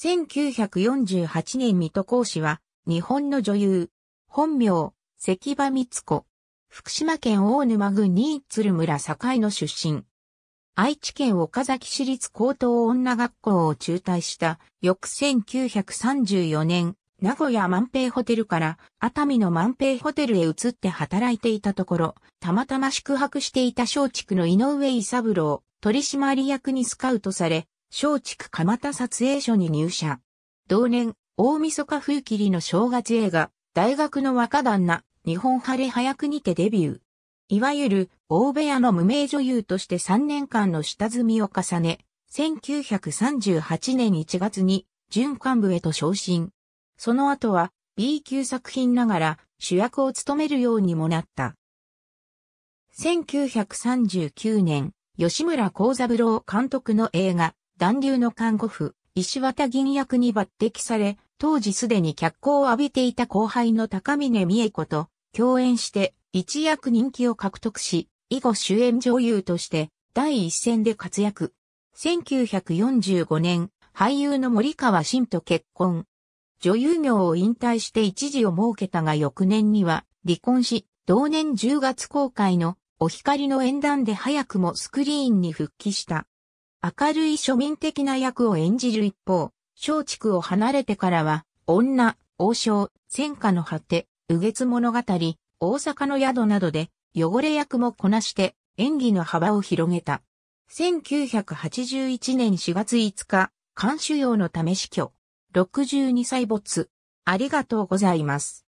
1948年水戸講師は、日本の女優、本名、関場光子。福島県大沼郡新鶴村境の出身。愛知県岡崎市立高等女学校を中退した翌1934年、名古屋万平ホテルから熱海の万平ホテルへ移って働いていたところ、たまたま宿泊していた松竹の井上伊三郎、取締役にスカウトされ、松竹蒲田撮影所に入社。同年、大晦日風切りの正月映画、大学の若旦那、日本晴れ早くにてデビュー。いわゆる、大部屋の無名女優として3年間の下積みを重ね、1938年1月に、準幹部へと昇進。その後は、B 級作品ながら、主役を務めるようにもなった。1939年、吉村幸三郎監督の映画、暖流の看護婦、石渡銀役に抜擢され、当時すでに脚光を浴びていた後輩の高峰美恵子と共演して一躍人気を獲得し、以後主演女優として第一線で活躍。1945年、俳優の森川慎と結婚。女優業を引退して一時を設けたが翌年には離婚し、同年10月公開のお光の演談で早くもスクリーンに復帰した。明るい庶民的な役を演じる一方、松竹を離れてからは、女、王将、戦火の果て、右月物語、大阪の宿などで、汚れ役もこなして、演技の幅を広げた。1981年4月5日、監修用のため死去。62歳没。ありがとうございます。